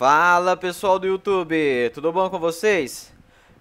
Fala pessoal do YouTube, tudo bom com vocês?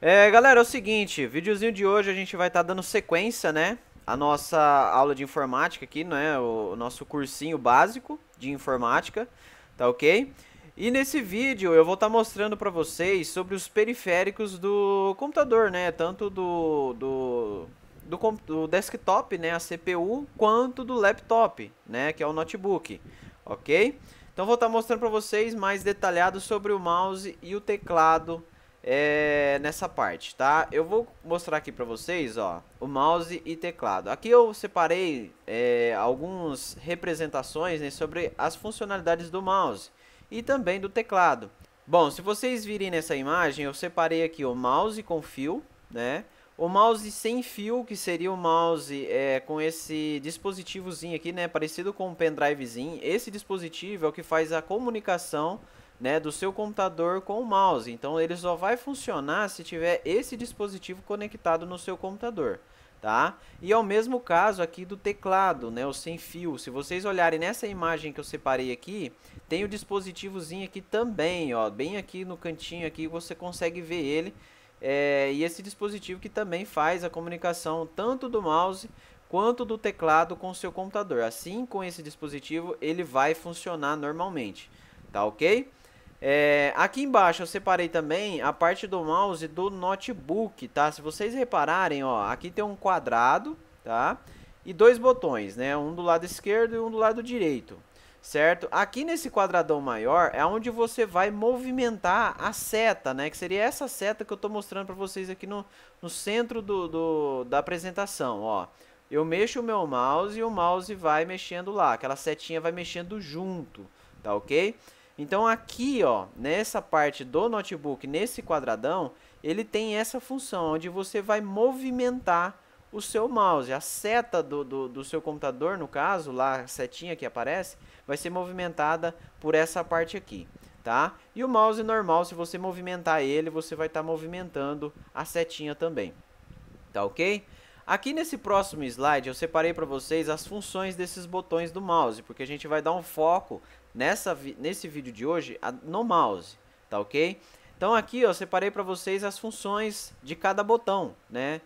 É, galera, é o seguinte, videozinho de hoje a gente vai estar tá dando sequência, né? A nossa aula de informática aqui, né? O, nosso cursinho básico de informática, tá ok? E nesse vídeo eu vou estar tá mostrando para vocês sobre os periféricos do computador, né? Tanto do, do, do, do desktop, né? A CPU, quanto do laptop, né? Que é o notebook, ok? Ok? Então vou estar tá mostrando para vocês mais detalhado sobre o mouse e o teclado é, nessa parte, tá? Eu vou mostrar aqui para vocês, ó, o mouse e teclado. Aqui eu separei é, algumas representações né, sobre as funcionalidades do mouse e também do teclado. Bom, se vocês virem nessa imagem, eu separei aqui o mouse com fio, né? O mouse sem fio, que seria o mouse é, com esse dispositivozinho aqui, né, parecido com um pendrivezinho. Esse dispositivo é o que faz a comunicação né, do seu computador com o mouse. Então ele só vai funcionar se tiver esse dispositivo conectado no seu computador. Tá? E é o mesmo caso aqui do teclado, né, o sem fio. Se vocês olharem nessa imagem que eu separei aqui, tem o dispositivozinho aqui também, ó, bem aqui no cantinho aqui você consegue ver ele é, e esse dispositivo que também faz a comunicação tanto do mouse quanto do teclado com o seu computador. Assim, com esse dispositivo, ele vai funcionar normalmente, tá ok? É, aqui embaixo eu separei também a parte do mouse do notebook, tá? Se vocês repararem, ó, aqui tem um quadrado, tá? E dois botões, né? Um do lado esquerdo e um do lado direito certo? Aqui nesse quadradão maior é onde você vai movimentar a seta, né? Que seria essa seta que eu estou mostrando para vocês aqui no, no centro do, do, da apresentação, ó. Eu mexo o meu mouse e o mouse vai mexendo lá, aquela setinha vai mexendo junto, tá ok? Então aqui, ó, nessa parte do notebook, nesse quadradão, ele tem essa função onde você vai movimentar o seu mouse. A seta do, do, do, seu computador, no caso, lá a setinha que aparece, vai ser movimentada por essa parte aqui, tá? E o mouse normal, se você movimentar ele, você vai estar tá movimentando a setinha também, tá ok? Aqui nesse próximo slide eu separei para vocês as funções desses botões do mouse, porque a gente vai dar um foco nessa, nesse vídeo de hoje no mouse, tá ok? Então aqui eu separei para vocês as funções de cada botão, né?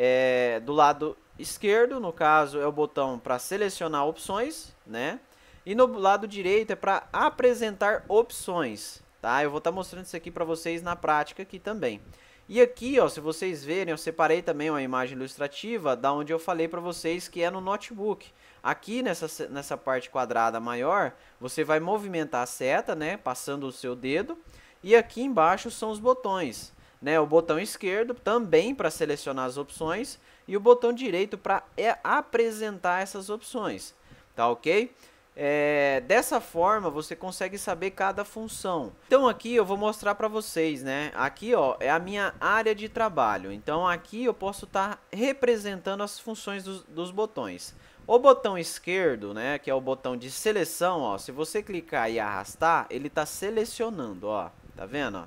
é, do lado esquerdo, no caso, é o botão para selecionar opções, né? E no lado direito é para apresentar opções, tá? Eu vou estar tá mostrando isso aqui para vocês na prática aqui também. E aqui, ó, se vocês verem, eu separei também uma imagem ilustrativa da onde eu falei para vocês que é no notebook. Aqui nessa, nessa parte quadrada maior, você vai movimentar a seta, né, passando o seu dedo. E aqui embaixo são os botões né, o botão esquerdo também para selecionar as opções e o botão direito para é apresentar essas opções, tá ok? É, dessa forma você consegue saber cada função. Então aqui eu vou mostrar para vocês, né? Aqui ó é a minha área de trabalho. Então aqui eu posso estar tá representando as funções dos, dos botões. O botão esquerdo, né, que é o botão de seleção, ó, se você clicar e arrastar, ele está selecionando, ó, tá vendo? Ó?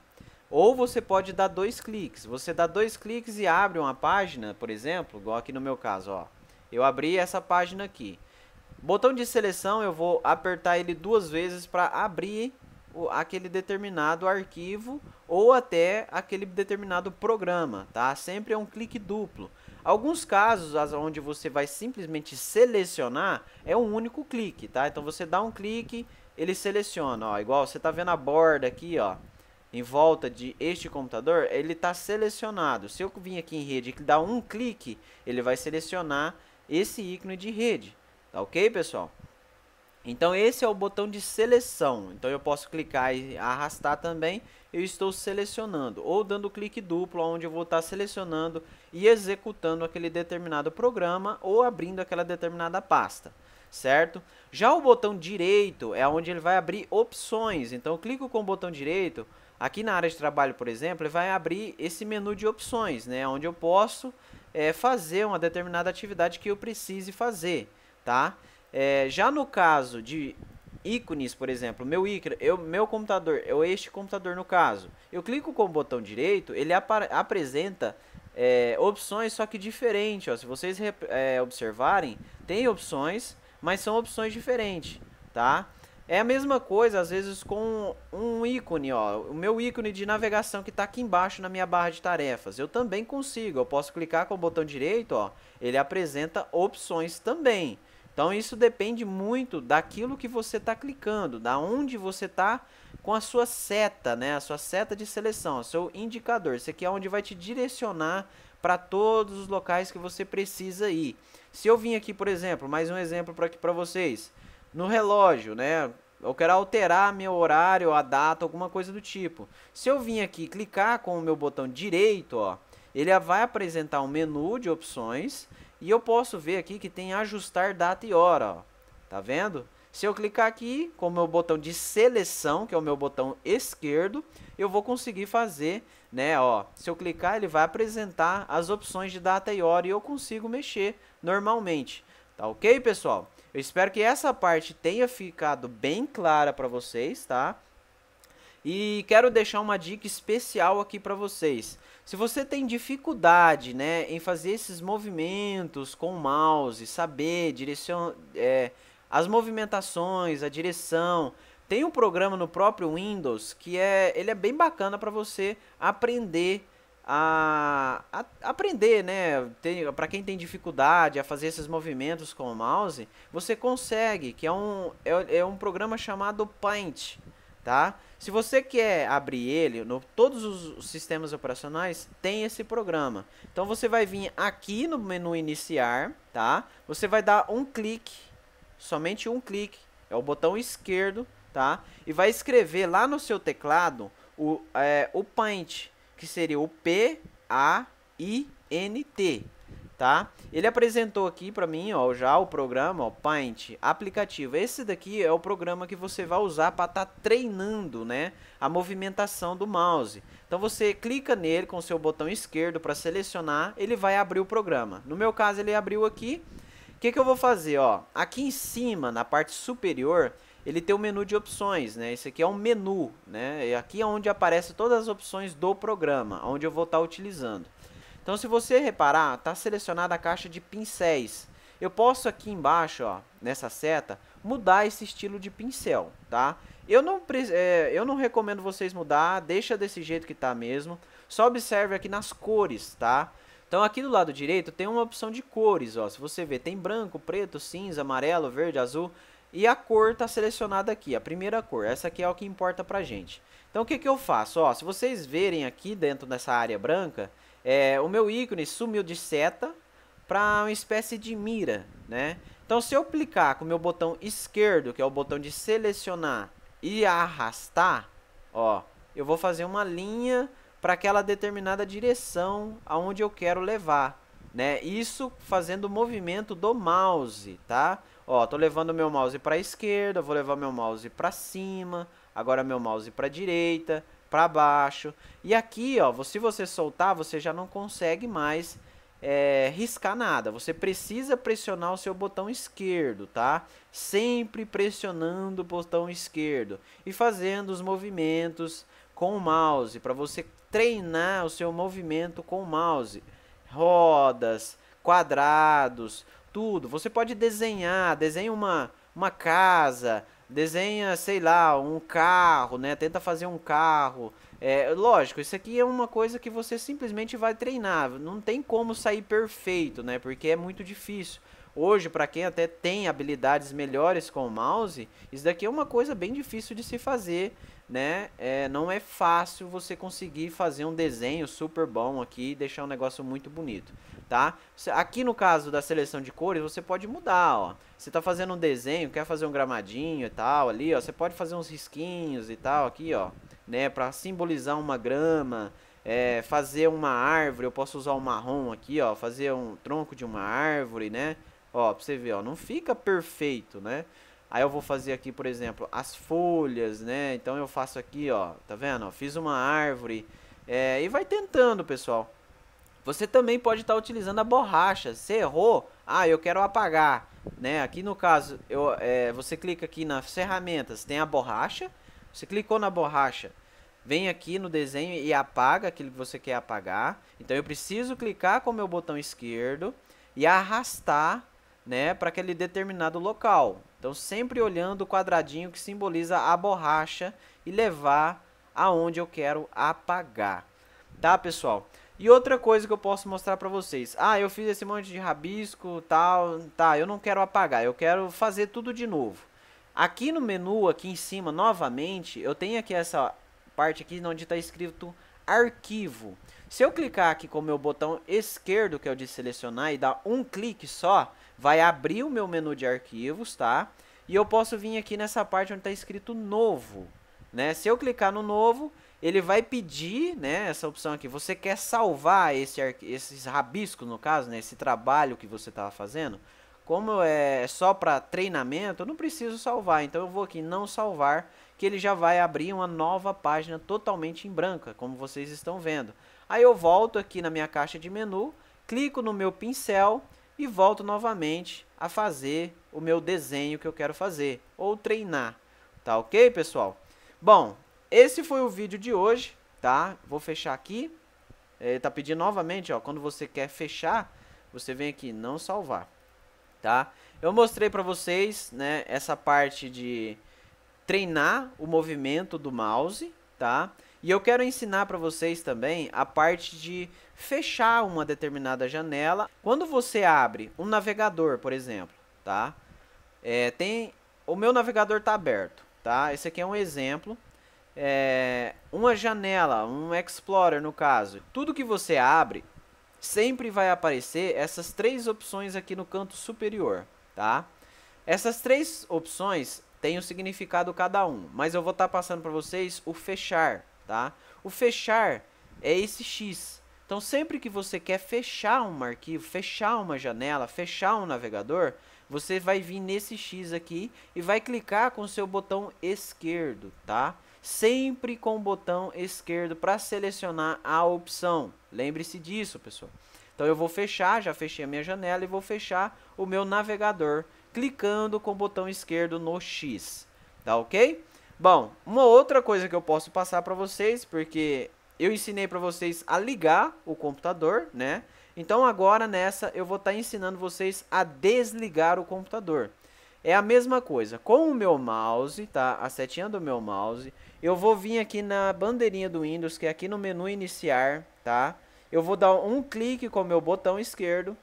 Ou você pode dar dois cliques. Você dá dois cliques e abre uma página, por exemplo, igual aqui no meu caso, ó. Eu abri essa página aqui. Botão de seleção, eu vou apertar ele duas vezes para abrir o, aquele determinado arquivo ou até aquele determinado programa, tá? Sempre é um clique duplo. Alguns casos onde você vai simplesmente selecionar é um único clique, tá? Então você dá um clique, ele seleciona, ó, igual você tá vendo a borda aqui, ó em volta de este computador, ele está selecionado. Se eu vir aqui em rede e dar um clique, ele vai selecionar esse ícone de rede. Tá ok, pessoal? Então esse é o botão de seleção. Então eu posso clicar e arrastar também. Eu estou selecionando ou dando clique duplo, onde eu vou estar tá selecionando e executando aquele determinado programa ou abrindo aquela determinada pasta, certo? Já o botão direito é onde ele vai abrir opções. Então eu clico com o botão direito Aqui na área de trabalho, por exemplo, vai abrir esse menu de opções, né? Onde eu posso é, fazer uma determinada atividade que eu precise fazer, tá? É, já no caso de ícones, por exemplo, meu ícone, eu, meu computador, eu este computador no caso, eu clico com o botão direito, ele apresenta é, opções só que diferente, ó. Se vocês é, observarem, tem opções, mas são opções diferentes, tá? É a mesma coisa, às vezes, com um ícone, ó. O meu ícone de navegação que está aqui embaixo na minha barra de tarefas. Eu também consigo. Eu posso clicar com o botão direito, ó. Ele apresenta opções também. Então, isso depende muito daquilo que você está clicando, da onde você está com a sua seta, né? A sua seta de seleção, o seu indicador. Isso aqui é onde vai te direcionar para todos os locais que você precisa ir. Se eu vim aqui, por exemplo, mais um exemplo para vocês no relógio, né? Eu quero alterar meu horário, a data, alguma coisa do tipo. Se eu vim aqui clicar com o meu botão direito, ó, ele vai apresentar um menu de opções e eu posso ver aqui que tem ajustar data e hora, ó. Tá vendo? Se eu clicar aqui com o meu botão de seleção, que é o meu botão esquerdo, eu vou conseguir fazer, né, ó. Se eu clicar, ele vai apresentar as opções de data e hora e eu consigo mexer normalmente. Tá OK, pessoal? Eu espero que essa parte tenha ficado bem clara para vocês, tá? E quero deixar uma dica especial aqui para vocês. Se você tem dificuldade né, em fazer esses movimentos com o mouse, saber direcion... É, as movimentações, a direção, tem um programa no próprio Windows que é, ele é bem bacana para você aprender a, a aprender, né? Para quem tem dificuldade a fazer esses movimentos com o mouse, você consegue, que é um, é, é um programa chamado Paint, tá? Se você quer abrir ele, no, todos os sistemas operacionais tem esse programa. Então você vai vir aqui no menu iniciar, tá? Você vai dar um clique, somente um clique, é o botão esquerdo, tá? E vai escrever lá no seu teclado o, é, o Paint, que seria o P-A-I-N-T, tá? Ele apresentou aqui para mim, ó, já o programa, ó, Paint, aplicativo. Esse daqui é o programa que você vai usar para estar tá treinando, né, a movimentação do mouse. Então você clica nele com seu botão esquerdo para selecionar, ele vai abrir o programa. No meu caso, ele abriu aqui. O que, que eu vou fazer, ó? Aqui em cima, na parte superior, ele tem um menu de opções, né? Esse aqui é um menu, né? E aqui é onde aparece todas as opções do programa, onde eu vou estar tá utilizando. Então, se você reparar, está selecionada a caixa de pincéis. Eu posso aqui embaixo, ó, nessa seta, mudar esse estilo de pincel, tá? Eu não, é, eu não recomendo vocês mudar, deixa desse jeito que está mesmo. Só observe aqui nas cores, tá? Então aqui do lado direito tem uma opção de cores, ó. Se você ver, tem branco, preto, cinza, amarelo, verde, azul. E a cor está selecionada aqui, a primeira cor. Essa aqui é o que importa para gente. Então o que, que eu faço? Ó, se vocês verem aqui dentro dessa área branca, é, o meu ícone sumiu de seta para uma espécie de mira, né? Então se eu clicar com o meu botão esquerdo, que é o botão de selecionar e arrastar, ó, eu vou fazer uma linha para aquela determinada direção aonde eu quero levar, né? Isso fazendo o movimento do mouse, tá? Ó, tô levando meu mouse para esquerda, vou levar meu mouse para cima, agora meu mouse para direita, para baixo. E aqui, ó, se você soltar, você já não consegue mais é, riscar nada. Você precisa pressionar o seu botão esquerdo, tá? Sempre pressionando o botão esquerdo e fazendo os movimentos com o mouse para você treinar o seu movimento com o mouse. Rodas, quadrados, tudo. Você pode desenhar, desenha uma, uma casa, desenha, sei lá, um carro, né? Tenta fazer um carro. É, lógico, isso aqui é uma coisa que você simplesmente vai treinar. Não tem como sair perfeito, né? Porque é muito difícil. Hoje, para quem até tem habilidades melhores com o mouse, isso daqui é uma coisa bem difícil de se fazer né? É, não é fácil você conseguir fazer um desenho super bom aqui e deixar um negócio muito bonito, tá? Aqui no caso da seleção de cores, você pode mudar, ó. Você está fazendo um desenho, quer fazer um gramadinho e tal ali, ó. Você pode fazer uns risquinhos e tal aqui, ó, né? Para simbolizar uma grama, é, fazer uma árvore. Eu posso usar o um marrom aqui, ó, fazer um tronco de uma árvore, né? Ó, pra você ver, ó, não fica perfeito, né? Aí eu vou fazer aqui, por exemplo, as folhas, né? Então eu faço aqui, ó, tá vendo? fiz uma árvore é, e vai tentando, pessoal. Você também pode estar tá utilizando a borracha. Você errou, ah, eu quero apagar, né? Aqui no caso, eu, é, você clica aqui nas ferramentas, tem a borracha. Você clicou na borracha, vem aqui no desenho e apaga aquilo que você quer apagar. Então eu preciso clicar com o meu botão esquerdo e arrastar, né, para aquele determinado local. Então, sempre olhando o quadradinho que simboliza a borracha e levar aonde eu quero apagar. Tá, pessoal? E outra coisa que eu posso mostrar para vocês. Ah, eu fiz esse monte de rabisco, tal, tá, eu não quero apagar, eu quero fazer tudo de novo. Aqui no menu, aqui em cima, novamente, eu tenho aqui essa parte aqui onde está escrito arquivo. Se eu clicar aqui com o meu botão esquerdo, que é o de selecionar, e dar um clique só, vai abrir o meu menu de arquivos, tá? E eu posso vir aqui nessa parte onde está escrito novo, né? Se eu clicar no novo, ele vai pedir, né, essa opção aqui, você quer salvar esse esses rabiscos, no caso, né, esse trabalho que você estava fazendo? Como é só para treinamento, eu não preciso salvar, então eu vou aqui não salvar, que ele já vai abrir uma nova página totalmente em branca, como vocês estão vendo. Aí eu volto aqui na minha caixa de menu, clico no meu pincel e volto novamente a fazer o meu desenho que eu quero fazer ou treinar. Tá ok, pessoal? Bom, esse foi o vídeo de hoje, tá? Vou fechar aqui. Ele tá pedindo novamente, ó, quando você quer fechar, você vem aqui, não salvar, tá? Eu mostrei para vocês, né, essa parte de treinar o movimento do mouse, tá? E eu quero ensinar para vocês também a parte de fechar uma determinada janela. Quando você abre um navegador, por exemplo, tá? É, tem o meu navegador está aberto, tá? Esse aqui é um exemplo. É, uma janela, um Explorer no caso. Tudo que você abre sempre vai aparecer essas três opções aqui no canto superior, tá? Essas três opções têm o um significado cada um, mas eu vou estar tá passando para vocês o fechar, tá? O fechar é esse X. Então, sempre que você quer fechar um arquivo, fechar uma janela, fechar um navegador, você vai vir nesse X aqui e vai clicar com o seu botão esquerdo, tá? Sempre com o botão esquerdo para selecionar a opção. Lembre-se disso, pessoal. Então eu vou fechar, já fechei a minha janela e vou fechar o meu navegador clicando com o botão esquerdo no X, tá ok? Bom, uma outra coisa que eu posso passar para vocês, porque eu ensinei para vocês a ligar o computador, né? Então agora nessa eu vou estar tá ensinando vocês a desligar o computador. É a mesma coisa, com o meu mouse, tá? A setinha do meu mouse, eu vou vir aqui na bandeirinha do Windows, que é aqui no menu iniciar, tá? Eu vou dar um clique com o meu botão esquerdo.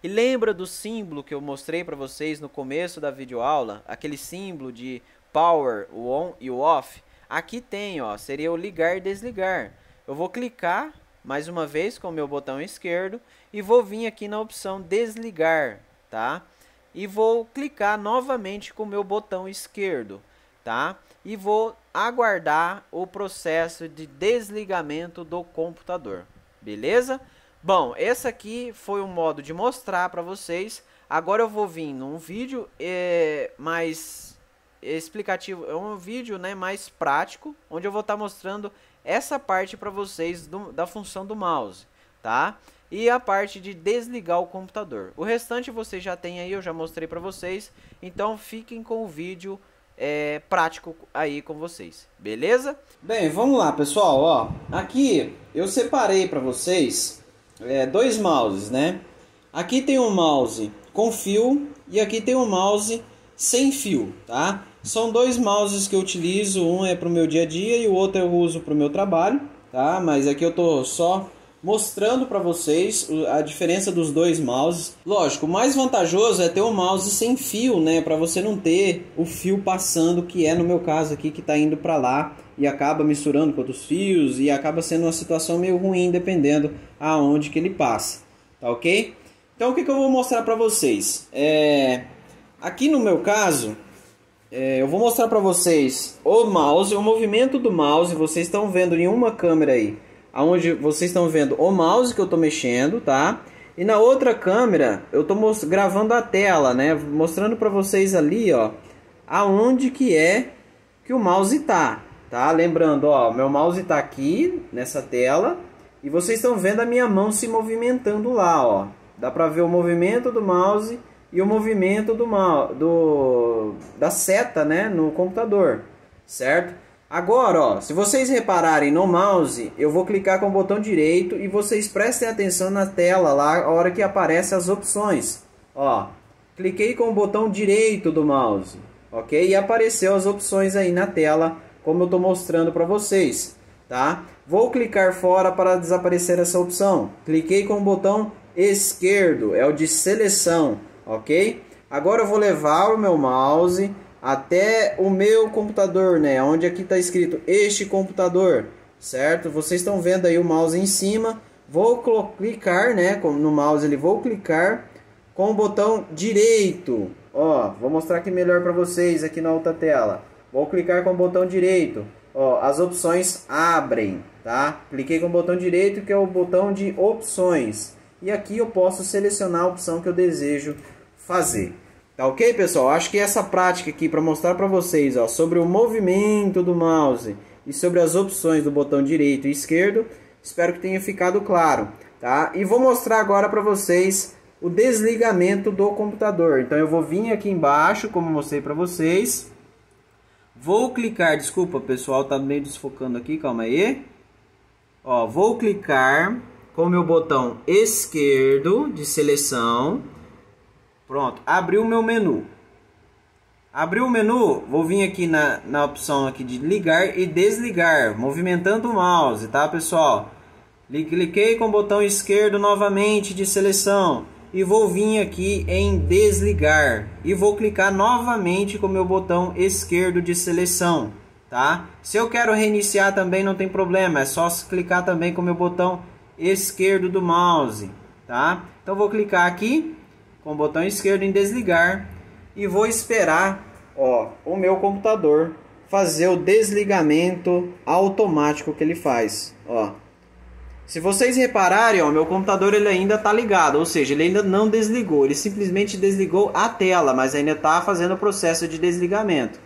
E lembra do símbolo que eu mostrei para vocês no começo da videoaula? Aquele símbolo de power, o on e o off, aqui tem, ó, seria o ligar e desligar. Eu vou clicar mais uma vez com o meu botão esquerdo e vou vir aqui na opção desligar, tá? E vou clicar novamente com o meu botão esquerdo, tá? E vou aguardar o processo de desligamento do computador, beleza? Bom, esse aqui foi um modo de mostrar para vocês. Agora eu vou vir num vídeo é, mais explicativo, é um vídeo né, mais prático, onde eu vou estar tá mostrando essa parte para vocês do, da função do mouse, tá? E a parte de desligar o computador. O restante vocês já tem aí, eu já mostrei para vocês, então fiquem com o vídeo é, prático aí com vocês, beleza? Bem, vamos lá pessoal, ó, aqui eu separei para vocês é, dois mouses, né? Aqui tem um mouse com fio e aqui tem um mouse sem fio, tá? São dois mouses que eu utilizo, um é para o meu dia a dia e o outro eu uso para o meu trabalho, tá? Mas aqui é eu tô só mostrando para vocês a diferença dos dois mouses. Lógico, o mais vantajoso é ter um mouse sem fio, né, para você não ter o fio passando, que é no meu caso aqui que está indo para lá e acaba misturando com outros fios e acaba sendo uma situação meio ruim dependendo aonde que ele passa, tá OK? Então o que, que eu vou mostrar para vocês? É Aqui no meu caso, é, eu vou mostrar para vocês o mouse, o movimento do mouse. Vocês estão vendo em uma câmera aí, aonde vocês estão vendo o mouse que eu estou mexendo, tá? E na outra câmera, eu estou gravando a tela, né? Mostrando para vocês ali, ó, aonde que é que o mouse tá, tá? Lembrando, ó, meu mouse tá aqui nessa tela e vocês estão vendo a minha mão se movimentando lá, ó. Dá para ver o movimento do mouse e o movimento do mal, do da seta, né, no computador, certo? Agora, ó, se vocês repararem no mouse, eu vou clicar com o botão direito e vocês prestem atenção na tela lá, a hora que aparece as opções. Ó, cliquei com o botão direito do mouse, ok? E apareceu as opções aí na tela, como eu estou mostrando para vocês, tá? Vou clicar fora para desaparecer essa opção. Cliquei com o botão esquerdo, é o de seleção ok? Agora eu vou levar o meu mouse até o meu computador, né? Onde aqui está escrito este computador, certo? Vocês estão vendo aí o mouse em cima. Vou clicar, né? No mouse ele vou clicar com o botão direito. Ó, vou mostrar aqui melhor para vocês aqui na outra tela. Vou clicar com o botão direito. Ó, as opções abrem, tá? Cliquei com o botão direito que é o botão de opções. E aqui eu posso selecionar a opção que eu desejo fazer. Tá ok, pessoal? Acho que essa prática aqui para mostrar para vocês ó, sobre o movimento do mouse e sobre as opções do botão direito e esquerdo, espero que tenha ficado claro. Tá? E vou mostrar agora para vocês o desligamento do computador. Então eu vou vir aqui embaixo, como mostrei para vocês. Vou clicar, desculpa pessoal, tá meio desfocando aqui, calma aí. Ó, vou clicar com o meu botão esquerdo de seleção Pronto, abriu o meu menu. Abriu o menu, vou vir aqui na, na opção aqui de ligar e desligar, movimentando o mouse, tá pessoal? Cliquei com o botão esquerdo novamente de seleção e vou vir aqui em desligar e vou clicar novamente com o meu botão esquerdo de seleção, tá? Se eu quero reiniciar também não tem problema, é só clicar também com o meu botão esquerdo do mouse, tá? Então vou clicar aqui com o botão esquerdo em desligar e vou esperar ó, o meu computador fazer o desligamento automático que ele faz. Ó. Se vocês repararem, ó, meu computador ele ainda está ligado, ou seja, ele ainda não desligou, ele simplesmente desligou a tela, mas ainda está fazendo o processo de desligamento.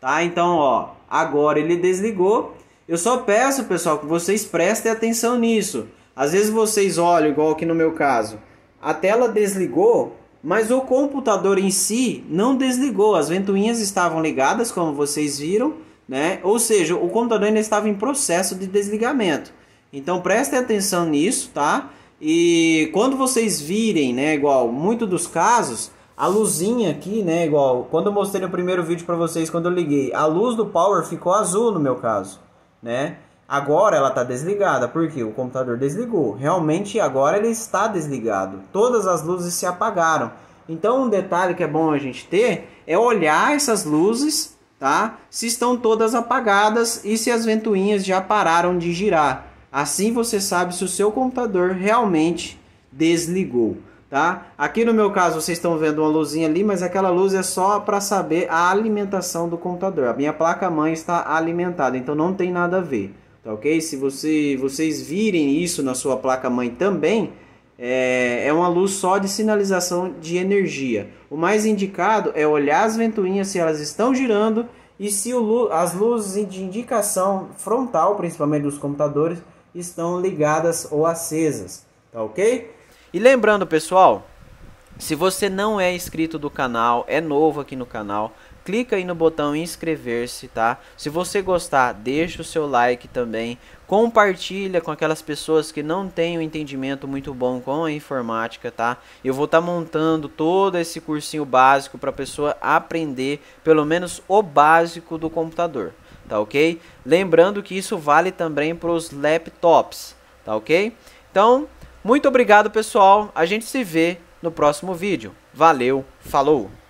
Tá? Então, ó, agora ele desligou. Eu só peço, pessoal, que vocês prestem atenção nisso. Às vezes vocês olham, igual aqui no meu caso, a tela desligou, mas o computador em si não desligou, as ventoinhas estavam ligadas, como vocês viram, né? Ou seja, o computador ainda estava em processo de desligamento. Então prestem atenção nisso, tá? E quando vocês virem, né, igual muito dos casos, a luzinha aqui, né, igual quando eu mostrei no primeiro vídeo para vocês quando eu liguei, a luz do power ficou azul no meu caso, né? Agora ela está desligada, porque o computador desligou. Realmente agora ele está desligado. Todas as luzes se apagaram. Então um detalhe que é bom a gente ter é olhar essas luzes, tá? Se estão todas apagadas e se as ventoinhas já pararam de girar. Assim você sabe se o seu computador realmente desligou, tá? Aqui no meu caso vocês estão vendo uma luzinha ali, mas aquela luz é só para saber a alimentação do computador. A minha placa mãe está alimentada, então não tem nada a ver tá ok? Se você, vocês virem isso na sua placa-mãe também, é, é uma luz só de sinalização de energia. O mais indicado é olhar as ventoinhas se elas estão girando e se o, as luzes de indicação frontal, principalmente dos computadores, estão ligadas ou acesas, tá ok? E lembrando, pessoal, se você não é inscrito do canal, é novo aqui no canal, clica aí no botão inscrever-se, tá? Se você gostar, deixa o seu like também, compartilha com aquelas pessoas que não têm um entendimento muito bom com a informática, tá? Eu vou estar tá montando todo esse cursinho básico para a pessoa aprender pelo menos o básico do computador, tá ok? Lembrando que isso vale também para os laptops, tá ok? Então, muito obrigado pessoal, a gente se vê no próximo vídeo. Valeu, falou!